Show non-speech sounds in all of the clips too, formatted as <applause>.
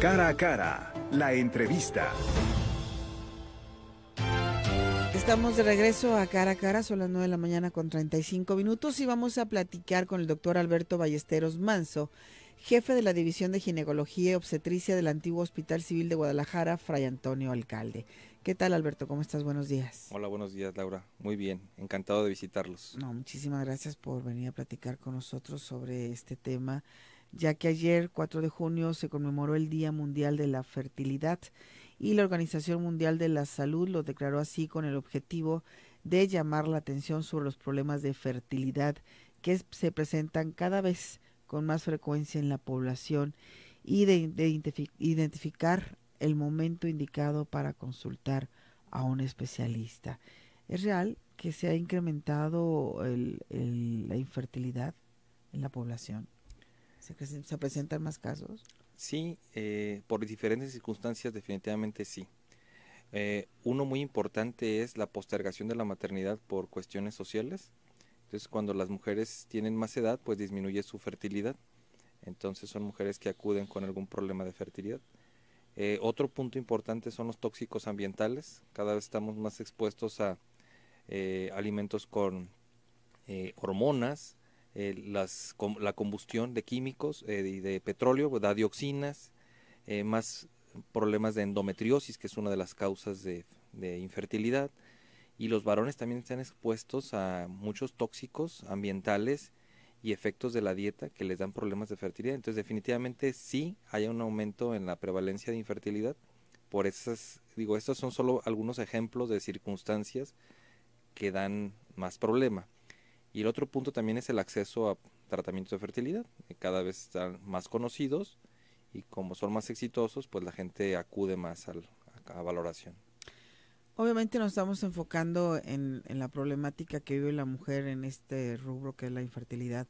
Cara a cara, la entrevista. Estamos de regreso a cara a cara, son las 9 de la mañana con 35 minutos y vamos a platicar con el doctor Alberto Ballesteros Manso, jefe de la División de Ginecología y Obstetricia del antiguo Hospital Civil de Guadalajara, Fray Antonio Alcalde. ¿Qué tal, Alberto? ¿Cómo estás? Buenos días. Hola, buenos días, Laura. Muy bien, encantado de visitarlos. No, muchísimas gracias por venir a platicar con nosotros sobre este tema ya que ayer, 4 de junio, se conmemoró el Día Mundial de la Fertilidad y la Organización Mundial de la Salud lo declaró así con el objetivo de llamar la atención sobre los problemas de fertilidad que se presentan cada vez con más frecuencia en la población y de, identificar el momento indicado para consultar a un especialista. ¿Es real que se ha incrementado la infertilidad en la población? ¿Se, presentan más casos? Sí, eh, por diferentes circunstancias definitivamente sí. Eh, uno muy importante es la postergación de la maternidad por cuestiones sociales. Entonces, cuando las mujeres tienen más edad, pues disminuye su fertilidad. Entonces, son mujeres que acuden con algún problema de fertilidad. Eh, otro punto importante son los tóxicos ambientales. Cada vez estamos más expuestos a alimentos con hormonas, eh, las, la combustión de químicos eh, y de, petróleo, pues, da dioxinas, eh, más problemas de endometriosis, que es una de las causas de, de, infertilidad. Y los varones también están expuestos a muchos tóxicos ambientales y efectos de la dieta que les dan problemas de fertilidad. Entonces definitivamente sí hay un aumento en la prevalencia de infertilidad. Por esas, digo, estos son solo algunos ejemplos de circunstancias que dan más problema. Y el otro punto también es el acceso a tratamientos de fertilidad. Cada vez están más conocidos y como son más exitosos, pues la gente acude más a, valoración. Obviamente nos estamos enfocando en, la problemática que vive la mujer en este rubro que es la infertilidad.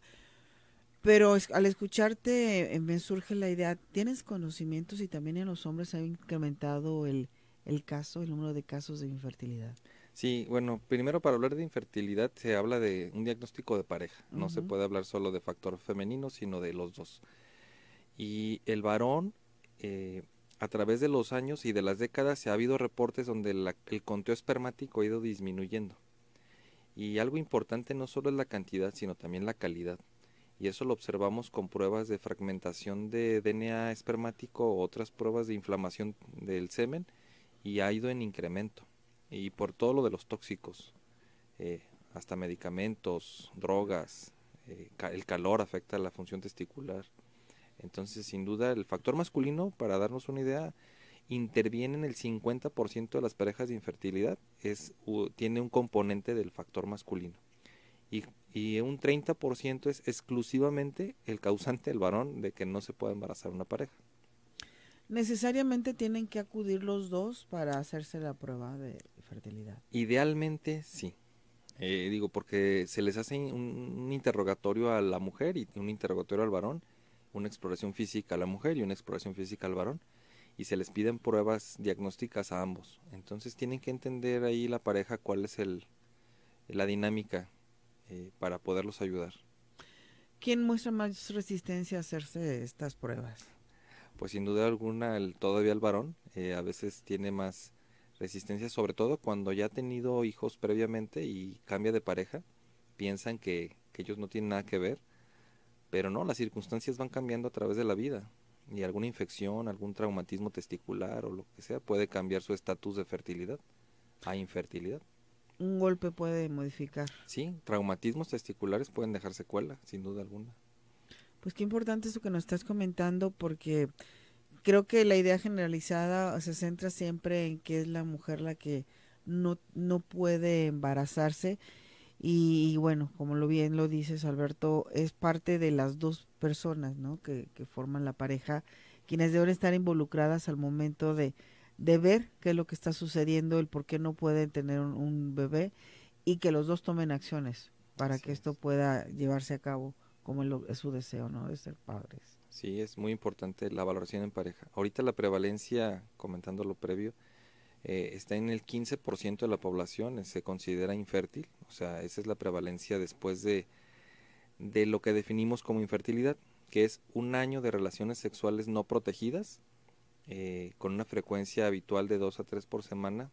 Pero al escucharte eh, me surge la idea, ¿tienes conocimientos y también en los hombres ha incrementado el, el caso, el número de casos de infertilidad? Sí, bueno, primero para hablar de infertilidad se habla de un diagnóstico de pareja. No se puede hablar solo de factor femenino, sino de los dos. Y el varón, eh, a través de los años y de las décadas, se ha habido reportes donde el conteo espermático ha ido disminuyendo. Y algo importante no solo es la cantidad, sino también la calidad. Y eso lo observamos con pruebas de fragmentación de DNA espermático o otras pruebas de inflamación del semen y ha ido en incremento y por todo lo de los tóxicos, eh, hasta medicamentos, drogas, eh, el calor afecta la función testicular. Entonces, sin duda, el factor masculino, para darnos una idea, interviene en el 50% de las parejas de infertilidad, es, tiene un componente del factor masculino. Y, y un 30% es exclusivamente el causante, el varón, de que no se pueda embarazar una pareja. ¿Necesariamente tienen que acudir los dos para hacerse la prueba de fertilidad? Idealmente sí. Eh, digo, porque se les hace un, interrogatorio a la mujer y un interrogatorio al varón, una exploración física a la mujer y una exploración física al varón, y se les piden pruebas diagnósticas a ambos. Entonces tienen que entender ahí la pareja cuál es el, la dinámica eh, para poderlos ayudar. ¿Quién muestra más resistencia a hacerse estas pruebas? Pues sin duda alguna el, todavía el varón eh, a veces tiene más resistencia, sobre todo cuando ya ha tenido hijos previamente y cambia de pareja, piensan que, ellos no tienen nada que ver, pero no, las circunstancias van cambiando a través de la vida y alguna infección, algún traumatismo testicular o lo que sea puede cambiar su estatus de fertilidad a infertilidad. Un golpe puede modificar. Sí, traumatismos testiculares pueden dejar secuela, sin duda alguna. Pues qué importante eso que nos estás comentando porque creo que la idea generalizada se centra siempre en que es la mujer la que no, puede embarazarse. Y, bueno, como lo bien lo dices, Alberto, es parte de las dos personas ¿no? que, forman la pareja, quienes deben estar involucradas al momento de, de, ver qué es lo que está sucediendo, el por qué no pueden tener un, bebé y que los dos tomen acciones para que esto pueda llevarse a cabo como es, es su deseo, ¿no? De ser padres. Sí, es muy importante la valoración en pareja. Ahorita la prevalencia, comentando lo previo, eh, está en el 15% de la población, eh, se considera infértil, o sea, esa es la prevalencia después de, lo que definimos como infertilidad, que es un año de relaciones sexuales no protegidas, eh, con una frecuencia habitual de 2 a 3 por semana,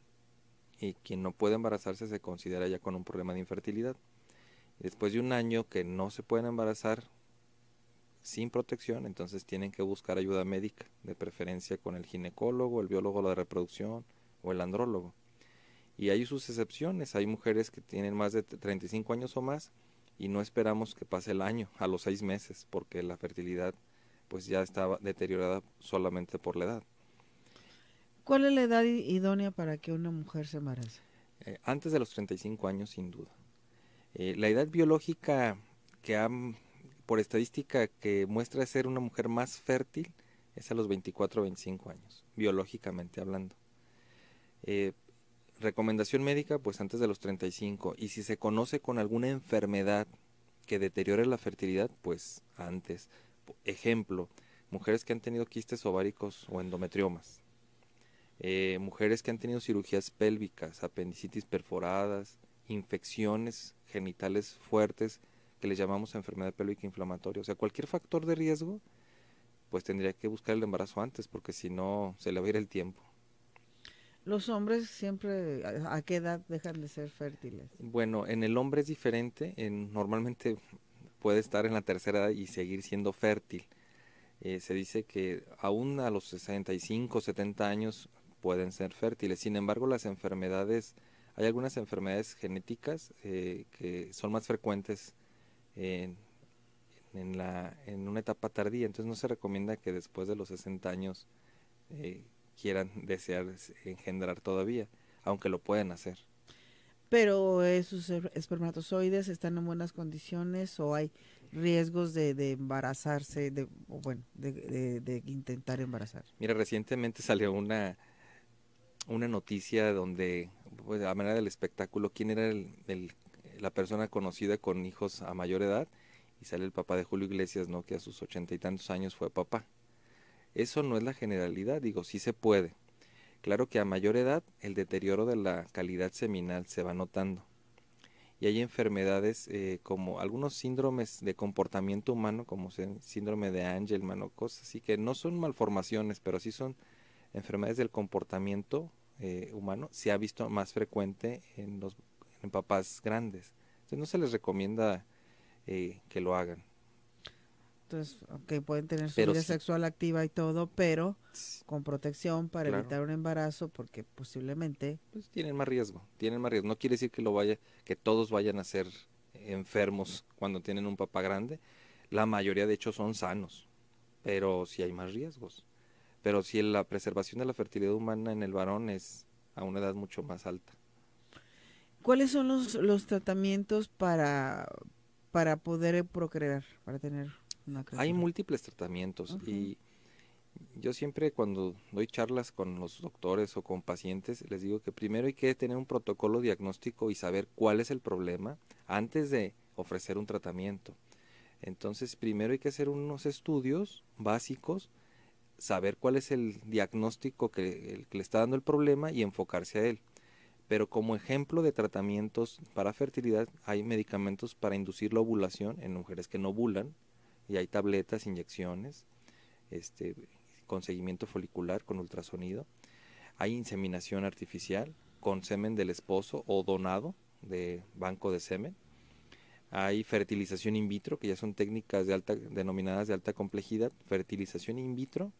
y quien no puede embarazarse se considera ya con un problema de infertilidad. Después de un año que no se pueden embarazar, sin protección, entonces tienen que buscar ayuda médica, de preferencia con el ginecólogo, el biólogo de reproducción o el andrólogo. Y hay sus excepciones, hay mujeres que tienen más de 35 años o más y no esperamos que pase el año, a los seis meses, porque la fertilidad pues ya estaba deteriorada solamente por la edad. ¿Cuál es la edad idónea para que una mujer se embarace? Eh, antes de los 35 años, sin duda. Eh, la edad biológica que ha por estadística que muestra ser una mujer más fértil es a los 24 o 25 años, biológicamente hablando. Eh, recomendación médica, pues antes de los 35. Y si se conoce con alguna enfermedad que deteriore la fertilidad, pues antes. Ejemplo, mujeres que han tenido quistes ováricos o endometriomas. Eh, mujeres que han tenido cirugías pélvicas, apendicitis perforadas, infecciones genitales fuertes, le llamamos enfermedad pélvica inflamatoria. O sea, cualquier factor de riesgo, pues tendría que buscar el embarazo antes, porque si no, se le va a ir el tiempo. ¿Los hombres siempre, a qué edad dejan de ser fértiles? Bueno, en el hombre es diferente. En, normalmente puede estar en la tercera edad y seguir siendo fértil. Eh, se dice que aún a los 65, 70 años pueden ser fértiles. Sin embargo, las enfermedades, hay algunas enfermedades genéticas eh, que son más frecuentes en, la, en una etapa tardía. Entonces no se recomienda que después de los 60 años eh, quieran desear engendrar todavía, aunque lo puedan hacer. Pero esos eh, espermatozoides están en buenas condiciones o hay riesgos de, embarazarse, de, o bueno, de, intentar embarazar. Mira, recientemente salió una, una noticia donde, pues, a manera del espectáculo, quién era el la persona conocida con hijos a mayor edad y sale el papá de Julio Iglesias, ¿no? Que a sus ochenta y tantos años fue papá. Eso no es la generalidad, digo, sí se puede. Claro que a mayor edad el deterioro de la calidad seminal se va notando. Y hay enfermedades eh, como algunos síndromes de comportamiento humano, como síndrome de Angelman o cosas así, que no son malformaciones, pero sí son enfermedades del comportamiento eh, humano. Se ha visto más frecuente en los en papás grandes. Entonces no se les recomienda eh, que lo hagan. Entonces, aunque pueden tener su vida sexual activa y todo, pero con protección para evitar un embarazo, porque posiblemente... Pues tienen más riesgo, tienen más riesgo. No quiere decir que, todos vayan a ser enfermos cuando tienen un papá grande. La mayoría, de hecho, son sanos, pero sí hay más riesgos. Pero si la preservación de la fertilidad humana en el varón es a una edad mucho más alta. ¿Cuáles son los, los tratamientos para, para poder eh, procrear, para tener una Hay múltiples tratamientos y yo siempre cuando doy charlas con los doctores o con pacientes les digo que primero hay que tener un protocolo diagnóstico y saber cuál es el problema antes de ofrecer un tratamiento. Entonces primero hay que hacer unos estudios básicos, saber cuál es el diagnóstico que, el, que le está dando el problema y enfocarse a él pero como ejemplo de tratamientos para fertilidad hay medicamentos para inducir la ovulación en mujeres que no ovulan y hay tabletas, inyecciones, este, con seguimiento folicular, con ultrasonido. Hay inseminación artificial con semen del esposo o donado de banco de semen. Hay fertilización in vitro, que ya son técnicas de alta, denominadas de alta complejidad. Fertilización in vitro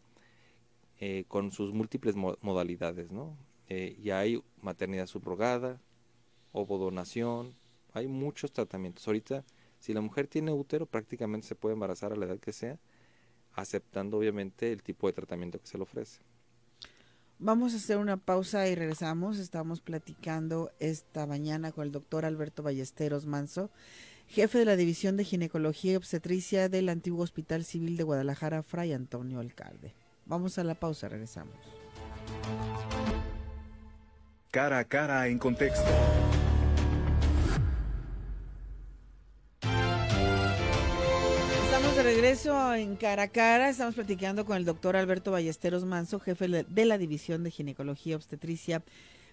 eh, con sus múltiples modalidades, ¿no? eh, y hay maternidad subrogada, ovodonación, hay muchos tratamientos. Ahorita, si la mujer tiene útero, prácticamente se puede embarazar a la edad que sea, aceptando obviamente el tipo de tratamiento que se le ofrece. Vamos a hacer una pausa y regresamos. Estamos platicando esta mañana con el doctor Alberto Ballesteros Manso, jefe de la División de Ginecología y Obstetricia del antiguo Hospital Civil de Guadalajara, Fray Antonio Alcalde. Vamos a la pausa, regresamos. Cara a cara en contexto. Estamos de regreso en Cara a Cara. Estamos platicando con el doctor Alberto Ballesteros Manso, jefe de la División de Ginecología Obstetricia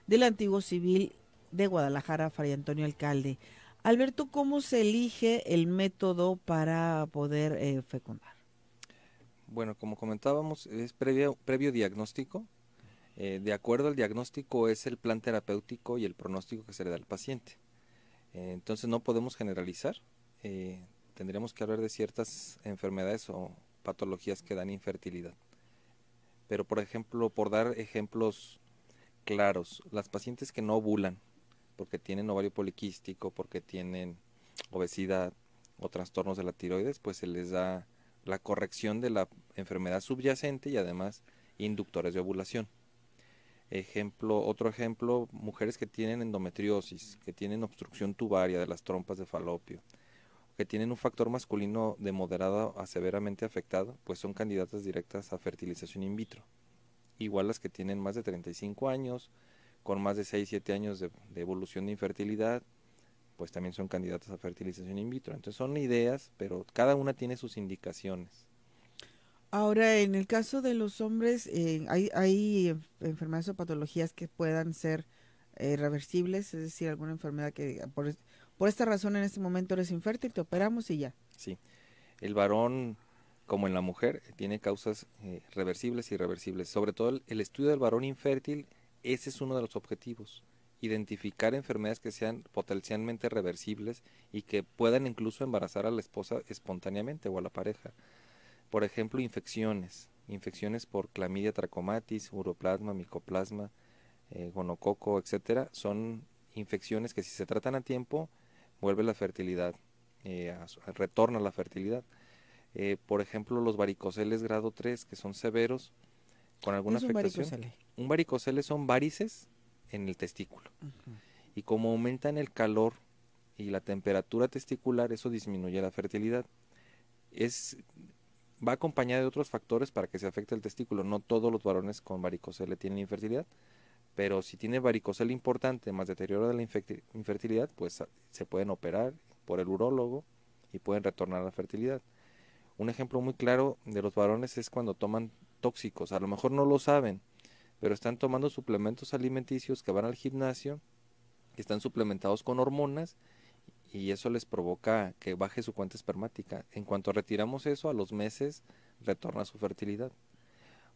del Antiguo Civil de Guadalajara, Fray Antonio Alcalde. Alberto, ¿cómo se elige el método para poder eh, fecundar? Bueno, como comentábamos, es previo diagnóstico eh, de acuerdo al diagnóstico es el plan terapéutico y el pronóstico que se le da al paciente. Eh, entonces no podemos generalizar, eh, tendríamos que hablar de ciertas enfermedades o patologías que dan infertilidad. Pero por ejemplo, por dar ejemplos claros, las pacientes que no ovulan, porque tienen ovario poliquístico, porque tienen obesidad o trastornos de la tiroides, pues se les da la corrección de la enfermedad subyacente y además inductores de ovulación. Ejemplo, otro ejemplo, mujeres que tienen endometriosis, que tienen obstrucción tubaria de las trompas de falopio, que tienen un factor masculino de moderado a severamente afectado, pues son candidatas directas a fertilización in vitro. Igual las que tienen más de 35 años, con más de 6-7 años de, de evolución de infertilidad, pues también son candidatas a fertilización in vitro. Entonces son ideas, pero cada una tiene sus indicaciones. Ahora, en el caso de los hombres, eh, hay, eh, enfermedades o patologías que puedan ser eh, reversibles, es decir, alguna enfermedad que ah, por, esta razón en este momento eres infértil, te operamos y ya. Sí, el varón, como en la mujer, tiene causas reversibles y irreversibles. Sobre todo el estudio del varón infértil, ese es uno de los objetivos, identificar enfermedades que sean potencialmente reversibles y que puedan incluso embarazar a la esposa espontáneamente o a la pareja. Por ejemplo, infecciones, infecciones por clamidia trachomatis, uroplasma, micoplasma, eh, gonococo, etcétera, son infecciones que si se tratan a tiempo vuelve la fertilidad, eh, retorna la fertilidad. Eh, por ejemplo, los varicoceles grado 3 que son severos con alguna afectación. Un varicocele? son varices en el testículo. Y como aumentan el calor y la temperatura testicular, eso disminuye la fertilidad. Es va acompañada de otros factores para que se afecte el testículo. No todos los varones con varicocele tienen infertilidad, pero si tiene varicocele importante más deterioro de la infertilidad, pues ah, se pueden operar por el urólogo y pueden retornar a la fertilidad. Un ejemplo muy claro de los varones es cuando toman tóxicos. A lo mejor no lo saben, pero están tomando suplementos alimenticios que van al gimnasio, que están suplementados con hormonas y eso les provoca que baje su cuenta espermática. En cuanto retiramos eso, a los meses retorna su fertilidad.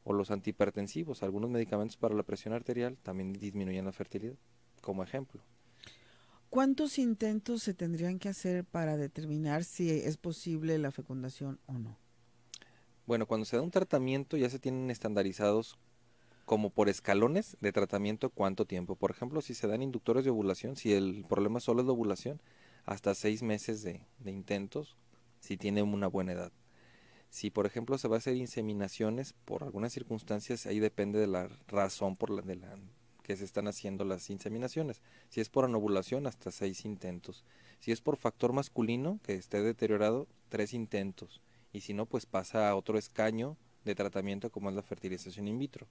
O los antihipertensivos, algunos medicamentos para la presión arterial también disminuyen la fertilidad, como ejemplo. ¿Cuántos intentos se tendrían que hacer para determinar si es posible la fecundación o no? Bueno, cuando se da un tratamiento ya se tienen estandarizados como por escalones de tratamiento cuánto tiempo. Por ejemplo, si se dan inductores de ovulación, si el problema solo es la ovulación, hasta seis meses de, intentos si tiene una buena edad. Si, por ejemplo, se va a hacer inseminaciones, por algunas circunstancias, ahí depende de la razón por la, de la que se están haciendo las inseminaciones. Si es por anovulación, hasta seis intentos. Si es por factor masculino, que esté deteriorado, tres intentos. Y si no, pues pasa a otro escaño de tratamiento como es la fertilización in vitro.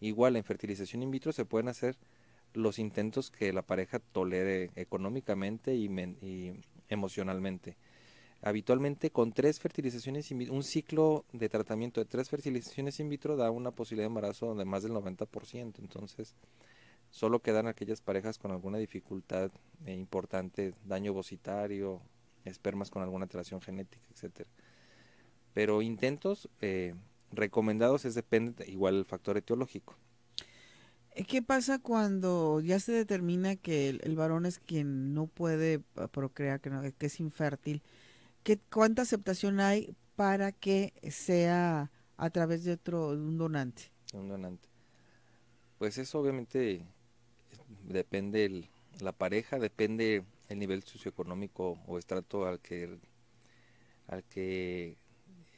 Igual, en fertilización in vitro se pueden hacer los intentos que la pareja tolere económicamente y, emocionalmente. Habitualmente con tres fertilizaciones, in vitro, un ciclo de tratamiento de tres fertilizaciones in vitro da una posibilidad de embarazo de más del 90%, entonces solo quedan aquellas parejas con alguna dificultad eh, importante, daño ovocitario, espermas con alguna alteración genética, etcétera. Pero intentos eh, recomendados es depende igual el factor etiológico. Eh, ¿Qué pasa cuando ya se determina que el, varón es quien no puede ah, procrear, eh, que, es infértil? ¿Qué, ¿Cuánta aceptación hay para que sea a través de otro, un donante? Pues eso obviamente depende la pareja, depende el nivel socioeconómico o estrato al que al que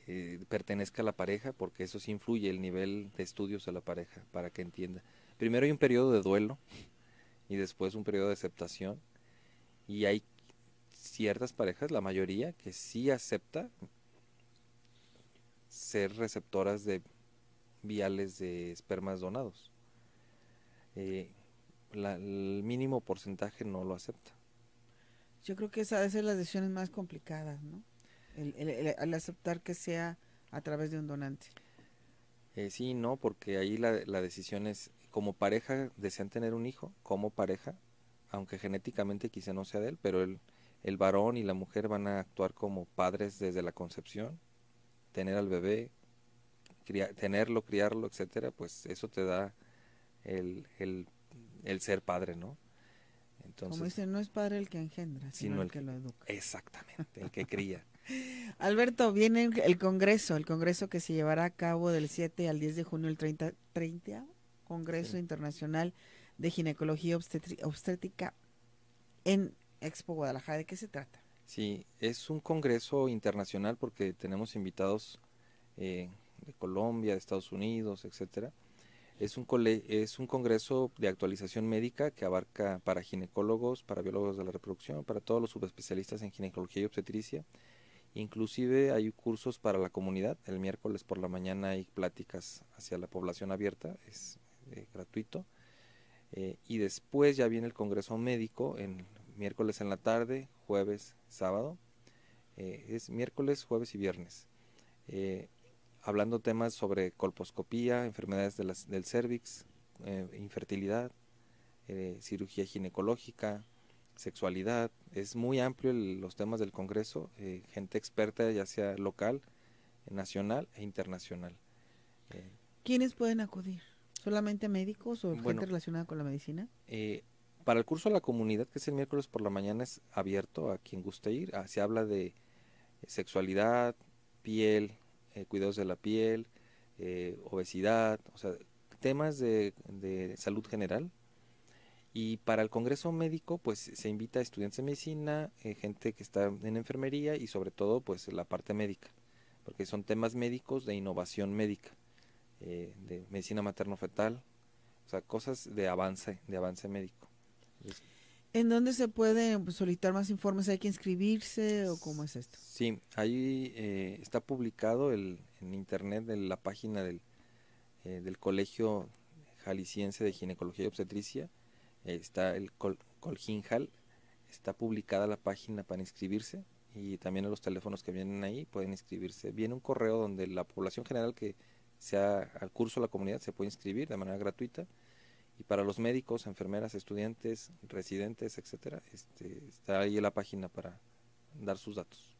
eh, pertenezca la pareja, porque eso sí influye el nivel de estudios de la pareja, para que entienda primero hay un periodo de duelo y después un periodo de aceptación. Y hay ciertas parejas, la mayoría, que sí acepta ser receptoras de viales de espermas donados. Eh, el mínimo porcentaje no lo acepta. Yo creo que esa, esa es las decisiones más complicadas, ¿no? El, aceptar que sea a través de un donante. Eh, sí, no, porque ahí la, la decisión es como pareja desean tener un hijo, como pareja, aunque genéticamente quizá no sea de él, pero el, el varón y la mujer van a actuar como padres desde la concepción, tener al bebé, tenerlo, criarlo, etcétera, pues eso te da el, el, ser padre, ¿no? Entonces, Como dicen, no es padre el que engendra, sino, el, que lo educa. Exactamente, el que cría. <laughs> Alberto, viene el Congreso, el Congreso que se llevará a cabo del 7 al 10 de junio, el 30, 30 Congreso Internacional de Ginecología Obstétrica en Expo Guadalajara. ¿De qué se trata? Sí, es un congreso internacional porque tenemos invitados eh, de Colombia, de Estados Unidos, etcétera. Es un, es un congreso de actualización médica que abarca para ginecólogos, para biólogos de la reproducción, para todos los subespecialistas en ginecología y obstetricia. Inclusive hay cursos para la comunidad. El miércoles por la mañana hay pláticas hacia la población abierta. Es eh, gratuito. Eh, y después ya viene el Congreso Médico, en miércoles en la tarde, jueves, sábado. Eh, es miércoles, jueves y viernes. hablando temas sobre colposcopía, enfermedades del cervix, infertilidad, cirugía ginecológica, sexualidad. Es muy amplio los temas del Congreso, gente experta ya sea local, nacional e internacional. ¿Quiénes pueden acudir? ¿Solamente médicos o gente relacionada con la medicina? Eh, para el curso de la comunidad, que es el miércoles por la mañana, es abierto a quien guste ir. Ah, se habla de eh, sexualidad, piel, eh, cuidados de la piel, obesidad, o sea, temas de, salud general. Y para el Congreso Médico, pues se invita a estudiantes de medicina, gente que está en enfermería y sobre todo, pues la parte médica, porque son temas médicos de innovación médica. Eh, de medicina materno-fetal, o sea, cosas de avance, de avance médico. ¿En dónde se puede pues, solicitar más informes? ¿Hay que inscribirse o cómo es esto? Sí, ahí eh, está publicado en internet en la página del, eh, del Colegio Jalisciense de Ginecología y Obstetricia, está el Col, Colginjal, está publicada la página para inscribirse y también los teléfonos que vienen ahí pueden inscribirse. Viene un correo donde la población general que sea al curso la comunidad se puede inscribir de manera gratuita y para los médicos, enfermeras, estudiantes, residentes, etcétera, este, está ahí en la página para dar sus datos.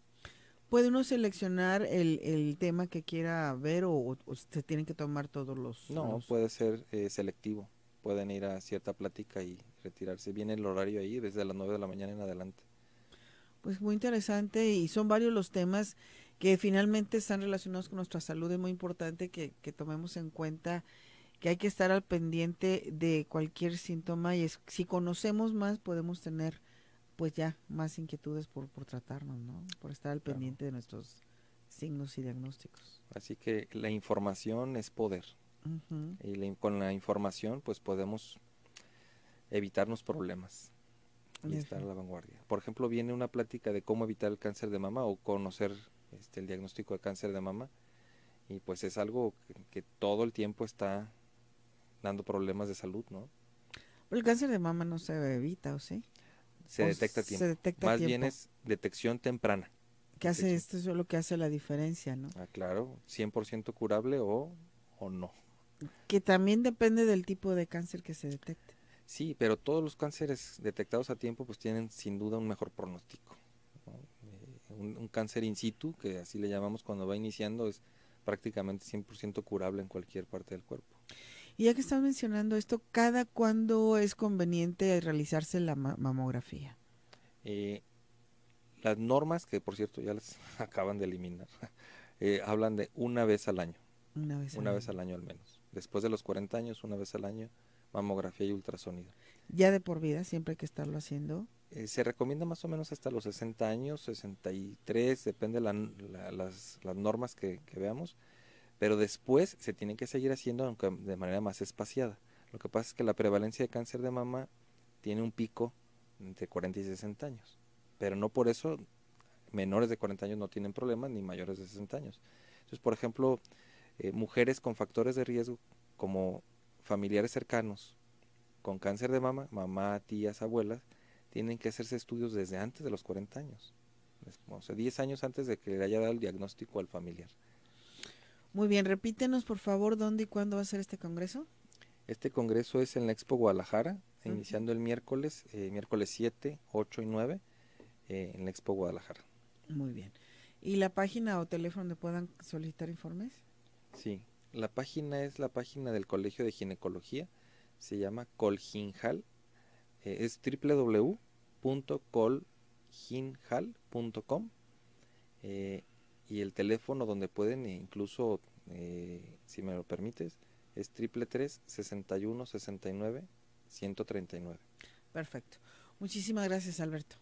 ¿Puede uno seleccionar el, el tema que quiera ver o, se tienen que tomar todos los...? No, puede ser eh, selectivo. Pueden ir a cierta plática y retirarse. Viene el horario ahí desde las 9 de la mañana en adelante. Pues muy interesante y son varios los temas que finalmente están relacionados con nuestra salud. Es muy importante que, tomemos en cuenta que hay que estar al pendiente de cualquier síntoma y si conocemos más podemos tener pues ya más inquietudes por, tratarnos, ¿no? Por estar al pendiente de nuestros signos y diagnósticos. Así que la información es poder. Y con la información pues podemos evitarnos problemas y estar a la vanguardia. Por ejemplo, viene una plática de cómo evitar el cáncer de mama o conocer este, el diagnóstico de cáncer de mama y pues es algo que, todo el tiempo está dando problemas de salud, ¿no? el cáncer de mama no se evita, ¿o sí? Se detecta a tiempo. Más bien es detección temprana. ¿Qué hace esto? es lo que hace la diferencia, ¿no? Ah, claro, 100% curable o, o no. Que también depende del tipo de cáncer que se detecte. Sí, pero todos los cánceres detectados a tiempo pues tienen sin duda un mejor pronóstico un, cáncer in situ, que así le llamamos cuando va iniciando, es prácticamente 100% curable en cualquier parte del cuerpo. Y ya que están mencionando esto, ¿cada cuándo es conveniente realizarse la mamografía? Eh, las normas, que por cierto ya las <laughs> acaban de eliminar, <laughs> eh, hablan de una vez al año. Una vez al una año. vez al año al menos. Después de los 40 años, una vez al año, mamografía y ultrasonido. Ya de por vida siempre hay que estarlo haciendo. Eh, se recomienda más o menos hasta los 60 años, 63, depende de las, normas que, veamos, pero después se tiene que seguir haciendo de manera más espaciada. Lo que pasa es que la prevalencia de cáncer de mama tiene un pico entre 40 y 60 años, pero no por eso menores de 40 años no tienen problemas ni mayores de 60 años. Entonces, por ejemplo, eh, mujeres con factores de riesgo como familiares cercanos con cáncer de mama, mamá, tías, abuelas, tienen que hacerse estudios desde antes de los 40 años, o sea, 10 años antes de que le haya dado el diagnóstico al familiar. Muy bien, repítenos por favor dónde y cuándo va a ser este congreso. Este congreso es en la Expo Guadalajara, iniciando el miércoles, eh, miércoles 7, 8 y 9, eh, en la Expo Guadalajara. Muy bien. ¿Y la página o teléfono donde puedan solicitar informes? Sí, la página es la página del Colegio de Ginecología, se llama Colginjal, eh, es www www.colginhal.com eh, y el teléfono donde pueden e incluso, eh, si me lo permites, es triple tres sesenta sesenta y y uno nueve ciento treinta y nueve. Perfecto. Muchísimas gracias, Alberto.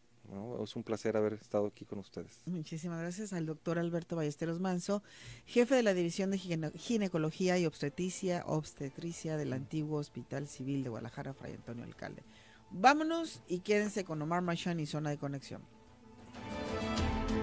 es un placer haber estado aquí con ustedes. Muchísimas gracias al doctor Alberto Ballesteros Manso, jefe de la División de Ginecología y Obstetricia, obstetricia del mm. antiguo Hospital Civil de Guadalajara, Fray Antonio Alcalde. Vámonos y quédense con Omar Machán y Zona de Conexión.